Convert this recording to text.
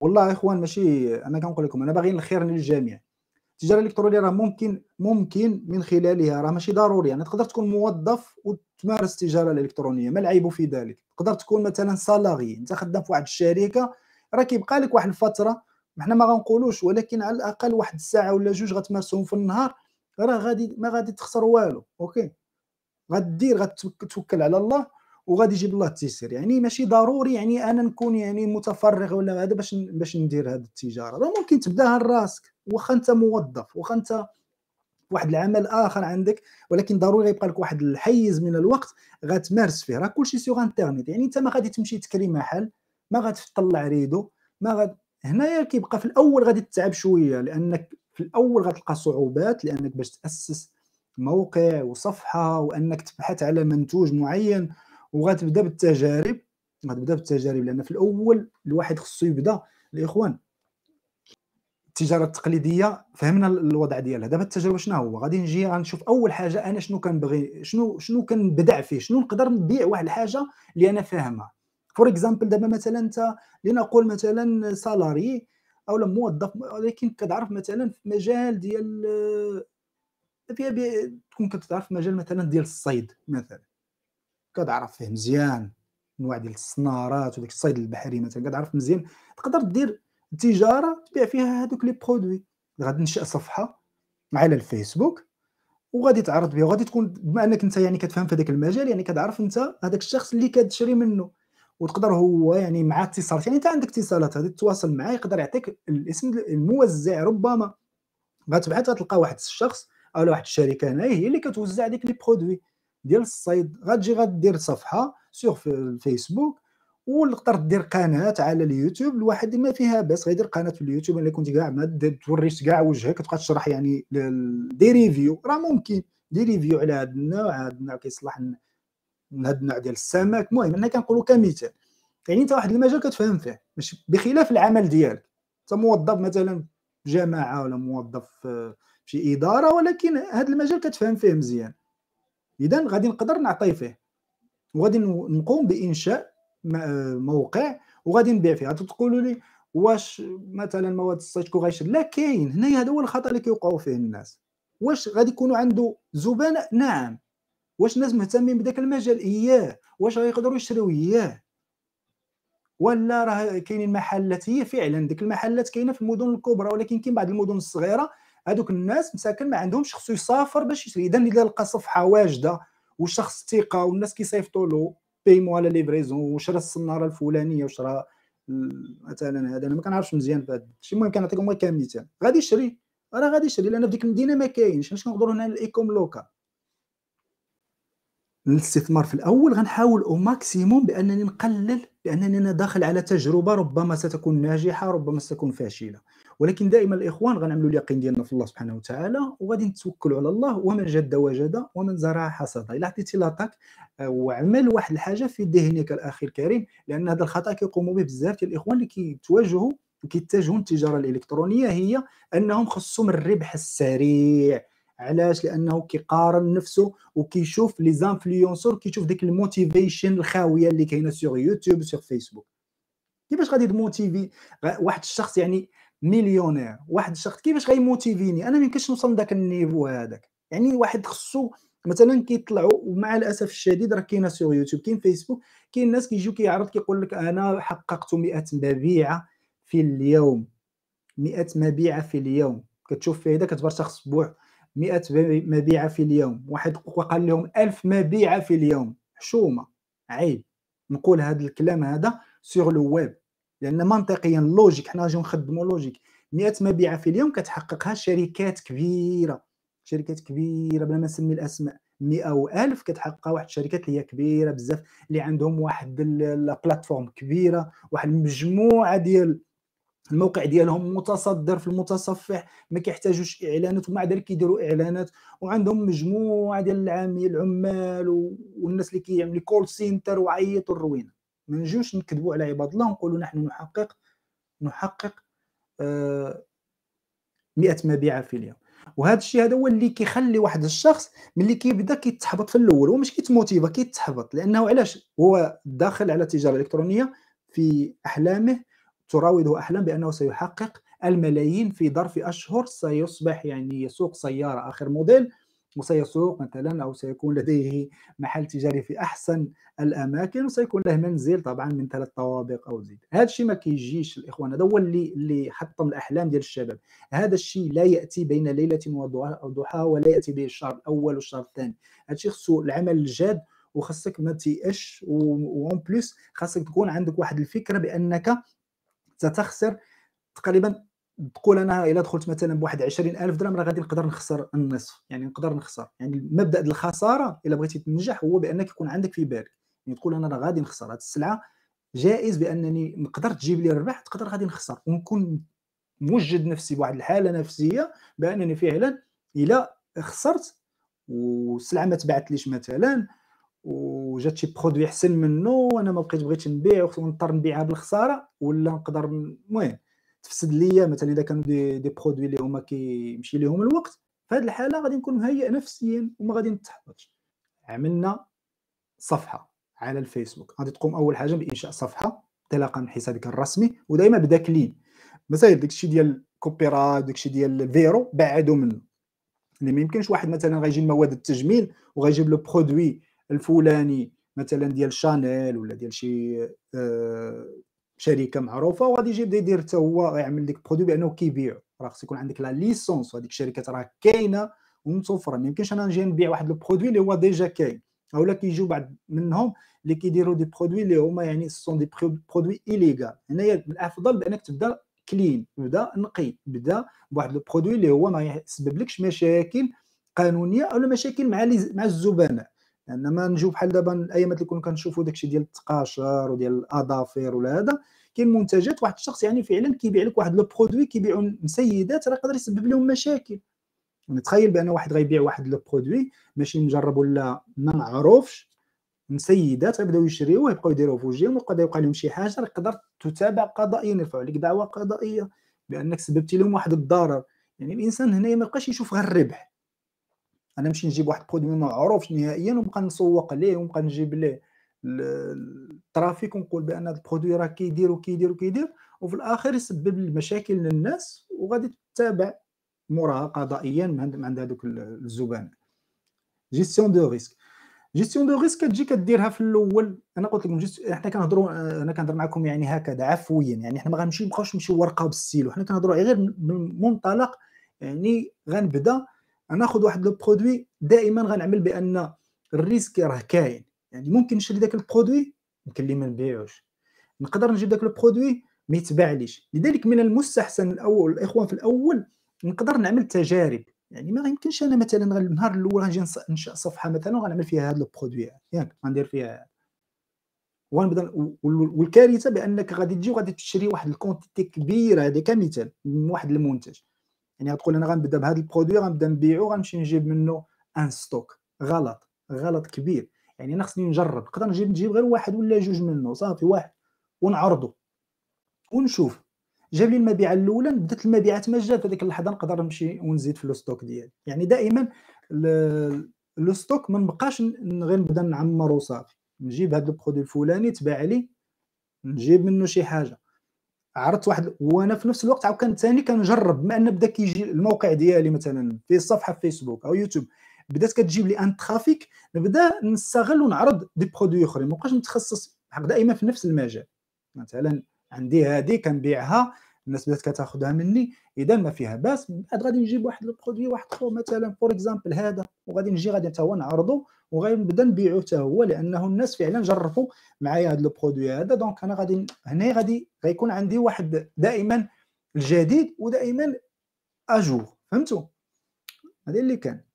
والله يا اخوان ماشي انا كنقول لكم انا باغي الخير للجميع التجاره الالكترونيه راه ممكن ممكن من خلالها راه ماشي ضروري يعني تقدر تكون موظف وتمارس التجاره الالكترونيه ما العيب في ذلك تقدر تكون مثلا سالاري انت خدام في واحد الشركه راه كيبقى لك واحد الفتره حنا ما غنقولوش ولكن على الاقل واحد الساعه ولا جوج غتمارسهم في النهار راه غادي ما غادي تخسر والو اوكي غدير غتوكل على الله وغادي يجيب الله التيسير يعني ماشي ضروري يعني انا نكون يعني متفرغ ولا هذا باش باش ندير هذه التجاره راه ممكن تبداها لراسك واخا انت موظف واخا انت واحد العمل اخر عندك ولكن ضروري يبقى لك واحد الحيز من الوقت غتمارس فيه راه كلشي سيغ انترنيت يعني انت ما غادي تمشي تكري محل ما غتطلع ريدو ما غاد هنايا كيبقى في الاول غادي تتعب شويه لانك في الاول غتلقى صعوبات لانك باش تاسس موقع وصفحه وانك تبحث على منتوج معين وغتبدا بالتجارب غتبدا بالتجارب لان في الاول الواحد خصو يبدا الاخوان التجاره التقليديه فهمنا الوضع ديالها دابا التجربه شنو هو غادي نجي غنشوف اول حاجه انا شنو كنبغي شنو شنو كنبدع فيه شنو نقدر نبيع واحد الحاجه اللي انا فاهمها فور اكزامبل دابا مثلا انت لنقول مثلا سالاري اولا موظف ولكن كتعرف مثلا في مجال ديال آه، تكون كتعرف في مجال مثلا ديال الصيد مثلا كتعرف فيه مزيان انواع ديال الصنارات وديك الصيد البحري مثلا كتعرف مزيان تقدر دير تجاره تبيع فيها هذوك لي برودوي غادي تنشئ صفحه على الفيسبوك وغادي تعرض بها وغادي تكون بما انك انت يعني كتفهم في هذاك المجال يعني كتعرف انت هذاك الشخص اللي كتشري منه وتقدر هو يعني مع اتصالات يعني انت عندك اتصالات غادي تتواصل معاه يقدر يعطيك الاسم الموزع ربما غتبحث غتلقى واحد الشخص او واحد الشركه هنايا هي اللي كتوزع ديك لي برودوي ديال الصيد غتجي غدير صفحه في الفيسبوك وتقدر دير قناه على اليوتيوب الواحد ما فيها باس غيدير قناه في اليوتيوب الا كنت كاع ما توريش كاع وجهك تبقى تشرح يعني دي ريفيو راه ممكن دي ريفيو على هذا النوع هذا النوع كيصلح من هذا النوع ديال السمك المهم حنا كنقولوا كمثال يعني انت واحد المجال كتفهم فيه مش بخلاف العمل ديالك انت موظف مثلا جماعه ولا موظف في شي اداره ولكن هذا المجال كتفهم فيه مزيان اذا غادي نقدر نعطي فيه وغادي نقوم بانشاء موقع وغادي نبيع فيه تقولوا لي واش مثلا مواد السايتكو غيشد لا كاين هنايا هذا هو الخطا اللي كيوقعوا فيه الناس واش غادي يكونوا عنده زبناء نعم واش الناس مهتمين بداك المجال اياه واش غيقدروا يشريو اياه ولا راه كاينين محلات هي فعلا ديك المحلات كاينه في المدن الكبرى ولكن كاين بعض المدن الصغيره هذوك الناس مساكن ما عندهمش خصو يسافر باش يشري اذا الا لقى صفحه واجده وشخص ثقه والناس كيصيفطوا له بيمو على ليفريزون وشرا الصناره الفلانيه وشرا مثلا هذا انا ما كنعرفش مزيان في هذا الشيء المهم كنعطيكم غير كمثال غادي يشري راه غادي يشري لان في ديك المدينه ما كاينش علاش كنهضروا هنا الايكوم لوكال الاستثمار في الاول غنحاول او ماكسيموم بانني نقلل لانني انا داخل على تجربه ربما ستكون ناجحه ربما ستكون فاشله ولكن دائما الاخوان غنعملوا اليقين ديالنا في الله سبحانه وتعالى وغادي نتوكلوا على الله ومن جد وجد ومن زرع حصد الا عطيتي لاطاك آه، وعمل واحد الحاجه في ذهنك الاخ الكريم لان هذا الخطا كيقوموا به بزاف ديال الاخوان اللي كيتواجهوا كيتجهوا للتجاره الالكترونيه هي انهم خصهم الربح السريع علاش لانه كيقارن نفسه وكيشوف لي زانفلونسور كيشوف ديك الموتيفيشن الخاويه اللي كاينه سور يوتيوب سور فيسبوك كيفاش غادي تموتيفي واحد الشخص يعني مليونير واحد الشخص كيفاش غيموتيفيني انا ما يمكنش نوصل لذاك النيفو هذاك يعني واحد خصو مثلا كيطلعوا ومع الاسف الشديد راه كاينه سيغ يوتيوب كاين فيسبوك كاين ناس كيجيو كيعرض كيقول لك انا حققت 100 مبيعه في اليوم 100 مبيعه في اليوم كتشوف فيه هذا شخص اسبوع 100 مبيعه في اليوم واحد قال لهم 1000 مبيعه في اليوم حشومه عيب نقول هذا الكلام هذا سيغ لو ويب لان منطقيا لوجيك حنا جو نخدموا لوجيك 100 مبيعه في اليوم كتحققها شركات كبيره شركات كبيره بلا ما نسمي الاسماء 100 و1000 كتحققها واحد الشركات اللي هي كبيره بزاف اللي عندهم واحد البلاتفورم كبيره واحد المجموعه ديال الموقع ديالهم متصدر في المتصفح ما كيحتاجوش اعلانات ومع ذلك كيديروا اعلانات وعندهم مجموعه ديال العامل العمال والناس اللي كيعملوا كول سينتر وعيط الروينه ما نجيوش نكذبوا على عباد الله ونقولوا نحن نحقق نحقق آه 100 مبيعه في اليوم وهذا الشيء هذا هو اللي كيخلي واحد الشخص ملي كيبدا كيتحبط في الاول هو ماشي كيتموتيفا كيتحبط لانه علاش هو داخل على التجاره الالكترونيه في احلامه تراوده احلام بانه سيحقق الملايين في ظرف اشهر سيصبح يعني يسوق سياره اخر موديل وسيسوق مثلا او سيكون لديه محل تجاري في احسن الاماكن وسيكون له منزل طبعا من ثلاث طوابق او زيد هذا الشيء ما كيجيش الاخوان هذا هو اللي اللي حطم الاحلام ديال الشباب هذا الشيء لا ياتي بين ليله وضحاها ولا ياتي به الشهر الاول والشهر الثاني هذا الشيء خصو العمل الجاد وخصك ما تيأش وان بليس خاصك تكون عندك واحد الفكره بانك ستخسر تقريبا تقول انا الا دخلت مثلا بواحد 20000 درهم راه غادي نقدر نخسر النصف يعني نقدر نخسر يعني مبدا الخساره الا بغيتي تنجح هو بانك يكون عندك في بالك يعني تقول انا راه غادي نخسر هذه السلعه جائز بانني نقدر تجيب لي الربح تقدر غادي نخسر ونكون موجد نفسي بواحد الحاله نفسيه بانني فعلا الا خسرت والسلعه ما تبعتليش مثلا وجات شي برودوي احسن منه وانا ما بقيت بغيت نبيع ونضطر نبيعها بالخساره ولا نقدر المهم تفسد ليا مثلا اذا كانوا دي, دي برودوي اللي هما كيمشي ليهم الوقت في هذه الحاله غادي نكون مهيئ نفسيا وما غادي نتحبطش عملنا صفحه على الفيسبوك غادي تقوم اول حاجه بانشاء صفحه انطلاقا من حسابك الرسمي ودائما بدا كلين مثلا داكشي ديال كوبيرا داكشي ديال الفيرو بعدو منه اللي ما يمكنش واحد مثلا غيجي مواد التجميل وغيجيب لو برودوي الفلاني مثلا ديال شانيل ولا ديال شي آه، شركه معروفه وغادي يجي يبدا يدير حتى هو غيعمل ديك برودوي بانه كيبيعو راه خص يكون عندك لا ليسونس وهذيك الشركات راه كاينه ومتوفره ما يمكنش انا نجي نبيع واحد البرودوي اللي هو ديجا كاين اولا كيجيو بعض منهم اللي كيديروا دي برودوي اللي هما يعني سون دي برودوي ايليغال هنايا يعني الافضل بانك تبدا كلين بدا نقي بدا بواحد البرودوي اللي هو ما يسببلكش مشاكل قانونيه او مشاكل مع مع الزبناء لان ما نجيو بحال دابا الايام اللي كنا كنشوفوا داكشي ديال التقاشر وديال الاظافر ولا هذا كاين منتجات واحد الشخص يعني فعلا كيبيع لك واحد لو برودوي كيبيعوا لسيدات راه يقدر يسبب لهم مشاكل نتخيل يعني بان واحد غيبيع واحد لو برودوي ماشي مجرب ولا ما معروفش لسيدات غيبداو يشريوه يبقاو يديروه في وجههم ويقدر يوقع لهم شي حاجه راه تقدر تتابع قضائيا يرفعوا لك دعوه قضائيه بانك سببتي لهم واحد الضرر يعني الانسان هنايا ما يبقاش يشوف غير الربح انا نمشي نجيب واحد برودوي ما معروفش نهائيا ونبقى نسوق ليه ونبقى نجيب ليه الترافيك ونقول بان البرودوي راه كيدير وكيدير وكيدير وفي الاخر يسبب المشاكل للناس وغادي تتابع موراها قضائيا من عند هذوك الزبناء جيستيون دو ريسك جيستيون دو ريسك كتجي كديرها في الاول انا قلت لكم جيست... حنا كنهضروا انا كنهضر معكم يعني هكذا عفويا يعني حنا ما غنمشي نبقاوش نمشيو ورقه وبالسيلو حنا كنهضروا غير من منطلق يعني غنبدا ناخذ واحد لو برودوي دائما غنعمل بان الريسك راه كاين يعني ممكن نشري داك البرودوي يمكن لي ما نبيعوش نقدر نجيب داك البرودوي ما يتباعليش لذلك من المستحسن الاول الاخوان في الاول نقدر نعمل تجارب يعني ما يمكنش انا مثلا النهار الاول غنجي نشا صفحه مثلا وغنعمل فيها هذا البرودوي ياك يعني غندير فيها ونبدا والكارثه بانك غادي تجي وغادي تشري واحد الكونتيتي كبيره هذا كمثال من واحد المنتج يعني غتقول انا غنبدا بهذا البرودوي غنبدا نبيعو غنمشي نجيب منه ان ستوك غلط غلط كبير يعني انا خصني نجرب نقدر نجيب نجيب غير واحد ولا جوج منه صافي واحد ونعرضه ونشوف جاب لي المبيعه الاولى بدات المبيعات ما جات هذيك اللحظه نقدر نمشي ونزيد في لو ستوك ديالي يعني دائما لو ستوك ما نبقاش غير نبدا نعمر وصافي نجيب هذا البرودوي الفلاني تباع لي نجيب منه شي حاجه عرضت واحد وانا في نفس الوقت عاود كان ثاني كنجرب بما ان بدا كيجي الموقع ديالي مثلا في الصفحه في فيسبوك او يوتيوب بدات كتجيب لي ان ترافيك نبدا نستغل ونعرض دي برودوي اخرين مابقاش متخصص دائما في نفس المجال مثلا عندي هذه كنبيعها الناس بدات كتاخذها مني اذا ما فيها باس من بعد غادي نجيب واحد البرودوي واحد اخر مثلا فور اكزامبل هذا وغادي نجي غادي حتى هو نعرضه وغنبدا نبيعو حتى هو لانه الناس فعلا جربوا معايا هذا البرودوي هذا دونك انا غادي هنا غادي غيكون عندي واحد دائما الجديد ودائما اجور فهمتوا هذا اللي كان